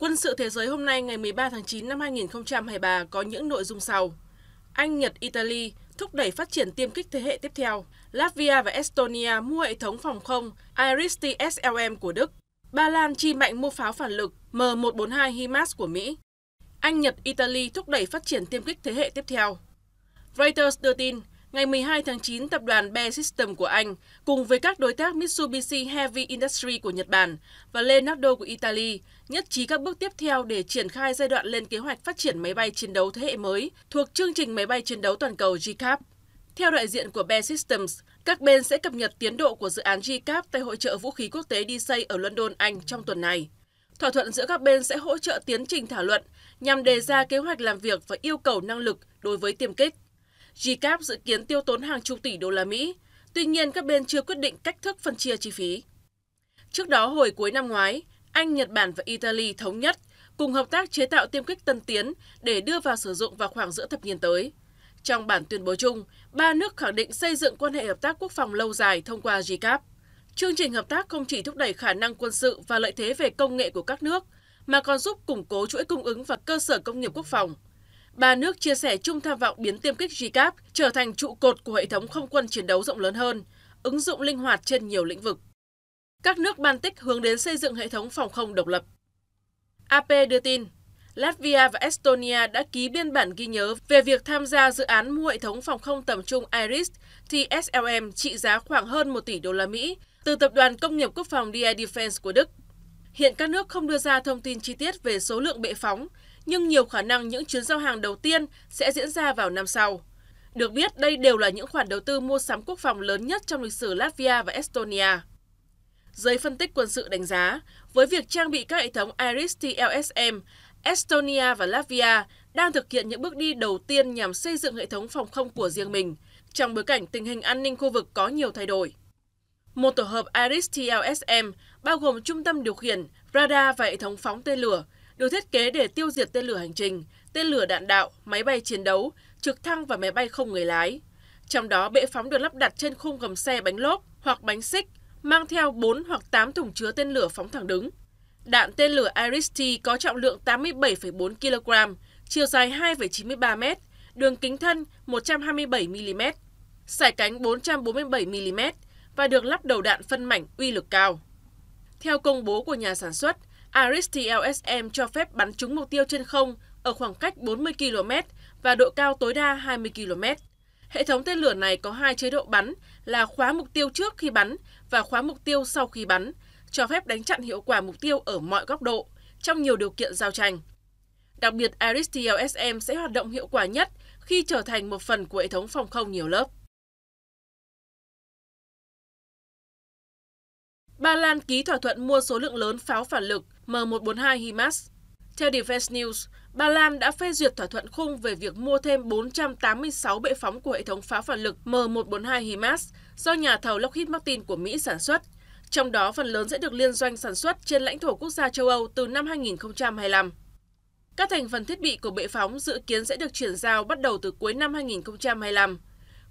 Quân sự thế giới hôm nay ngày 13 tháng 9 năm 2023 có những nội dung sau. Anh, Nhật, Italy thúc đẩy phát triển tiêm kích thế hệ tiếp theo. Latvia và Estonia mua hệ thống phòng không Iris TSLM của Đức. Ba Lan chi mạnh mua pháo phản lực M142 HIMARS của Mỹ. Anh, Nhật, Italy thúc đẩy phát triển tiêm kích thế hệ tiếp theo. Reuters đưa tin, Ngày 12 tháng 9, tập đoàn Bear System của Anh cùng với các đối tác Mitsubishi Heavy Industry của Nhật Bản và Leonardo của Italy nhất trí các bước tiếp theo để triển khai giai đoạn lên kế hoạch phát triển máy bay chiến đấu thế hệ mới thuộc chương trình máy bay chiến đấu toàn cầu GCAP. Theo đại diện của Bear Systems, các bên sẽ cập nhật tiến độ của dự án GCAP tại Hội trợ Vũ khí Quốc tế DC ở London, Anh trong tuần này. Thỏa thuận giữa các bên sẽ hỗ trợ tiến trình thảo luận nhằm đề ra kế hoạch làm việc và yêu cầu năng lực đối với tiêm kích. GCAP dự kiến tiêu tốn hàng chục tỷ đô la Mỹ. Tuy nhiên, các bên chưa quyết định cách thức phân chia chi phí. Trước đó, hồi cuối năm ngoái, Anh, Nhật Bản và Italy thống nhất cùng hợp tác chế tạo tiêm kích tân tiến để đưa vào sử dụng vào khoảng giữa thập niên tới. Trong bản tuyên bố chung, ba nước khẳng định xây dựng quan hệ hợp tác quốc phòng lâu dài thông qua GCAP. Chương trình hợp tác không chỉ thúc đẩy khả năng quân sự và lợi thế về công nghệ của các nước, mà còn giúp củng cố chuỗi cung ứng và cơ sở công nghiệp quốc phòng – Ba nước chia sẻ chung tham vọng biến tiêm kích GCAP trở thành trụ cột của hệ thống không quân chiến đấu rộng lớn hơn, ứng dụng linh hoạt trên nhiều lĩnh vực. Các nước Baltic hướng đến xây dựng hệ thống phòng không độc lập. AP đưa tin, Latvia và Estonia đã ký biên bản ghi nhớ về việc tham gia dự án mua hệ thống phòng không tầm trung IRIS TSLM trị giá khoảng hơn 1 tỷ đô la Mỹ từ Tập đoàn Công nghiệp Quốc phòng DI Defense của Đức. Hiện các nước không đưa ra thông tin chi tiết về số lượng bệ phóng, nhưng nhiều khả năng những chuyến giao hàng đầu tiên sẽ diễn ra vào năm sau. Được biết, đây đều là những khoản đầu tư mua sắm quốc phòng lớn nhất trong lịch sử Latvia và Estonia. Giới phân tích quân sự đánh giá, với việc trang bị các hệ thống IRIS-TLSM, Estonia và Latvia đang thực hiện những bước đi đầu tiên nhằm xây dựng hệ thống phòng không của riêng mình, trong bối cảnh tình hình an ninh khu vực có nhiều thay đổi. Một tổ hợp IRIS-TLSM bao gồm trung tâm điều khiển, radar và hệ thống phóng tên lửa – được thiết kế để tiêu diệt tên lửa hành trình, tên lửa đạn đạo, máy bay chiến đấu, trực thăng và máy bay không người lái. Trong đó, bệ phóng được lắp đặt trên khung gầm xe bánh lốp hoặc bánh xích, mang theo 4 hoặc 8 thùng chứa tên lửa phóng thẳng đứng. Đạn tên lửa Iris-T có trọng lượng 87,4 kg, chiều dài 2,93 m, đường kính thân 127 mm, sải cánh 447 mm và được lắp đầu đạn phân mảnh uy lực cao. Theo công bố của nhà sản xuất, aris LSM cho phép bắn trúng mục tiêu trên không ở khoảng cách 40 km và độ cao tối đa 20 km. Hệ thống tên lửa này có hai chế độ bắn là khóa mục tiêu trước khi bắn và khóa mục tiêu sau khi bắn, cho phép đánh chặn hiệu quả mục tiêu ở mọi góc độ, trong nhiều điều kiện giao tranh. Đặc biệt, iris LSM sẽ hoạt động hiệu quả nhất khi trở thành một phần của hệ thống phòng không nhiều lớp. Ba Lan ký thỏa thuận mua số lượng lớn pháo phản lực M142 HIMARS. Theo Defense News, Ba Lan đã phê duyệt thỏa thuận khung về việc mua thêm 486 bệ phóng của hệ thống pháo phản lực M142 HIMARS do nhà thầu Lockheed Martin của Mỹ sản xuất. Trong đó, phần lớn sẽ được liên doanh sản xuất trên lãnh thổ quốc gia châu Âu từ năm 2025. Các thành phần thiết bị của bệ phóng dự kiến sẽ được chuyển giao bắt đầu từ cuối năm 2025.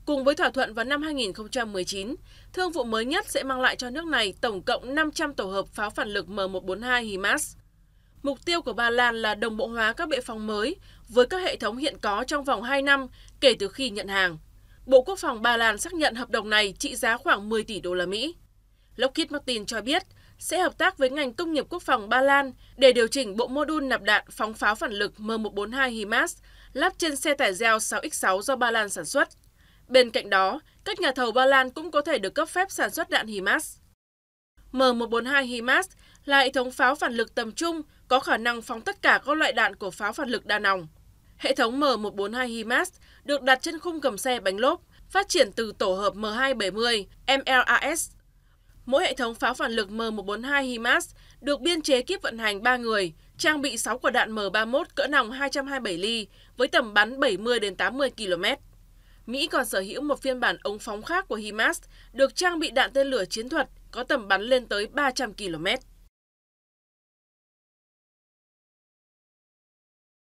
Cùng với thỏa thuận vào năm 2019, thương vụ mới nhất sẽ mang lại cho nước này tổng cộng 500 tổ hợp pháo phản lực M142 HIMARS. Mục tiêu của Ba Lan là đồng bộ hóa các bệ phòng mới với các hệ thống hiện có trong vòng 2 năm kể từ khi nhận hàng. Bộ Quốc phòng Ba Lan xác nhận hợp đồng này trị giá khoảng 10 tỷ đô la Mỹ. Lockheed Martin cho biết sẽ hợp tác với ngành công nghiệp quốc phòng Ba Lan để điều chỉnh bộ mô đun nạp đạn phóng pháo phản lực M142 HIMARS lắp trên xe tải Zell 6X6 do Ba Lan sản xuất. Bên cạnh đó, các nhà thầu Ba Lan cũng có thể được cấp phép sản xuất đạn HIMARS. M142 HIMARS là hệ thống pháo phản lực tầm trung có khả năng phóng tất cả các loại đạn của pháo phản lực đa nòng. Hệ thống M142 HIMARS được đặt trên khung gầm xe bánh lốp, phát triển từ tổ hợp M270 MLAS. Mỗi hệ thống pháo phản lực M142 HIMARS được biên chế kiếp vận hành 3 người, trang bị 6 quả đạn M31 cỡ nòng 227 ly với tầm bắn 70 đến 80 km. Mỹ còn sở hữu một phiên bản ống phóng khác của HIMARS được trang bị đạn tên lửa chiến thuật có tầm bắn lên tới 300 km.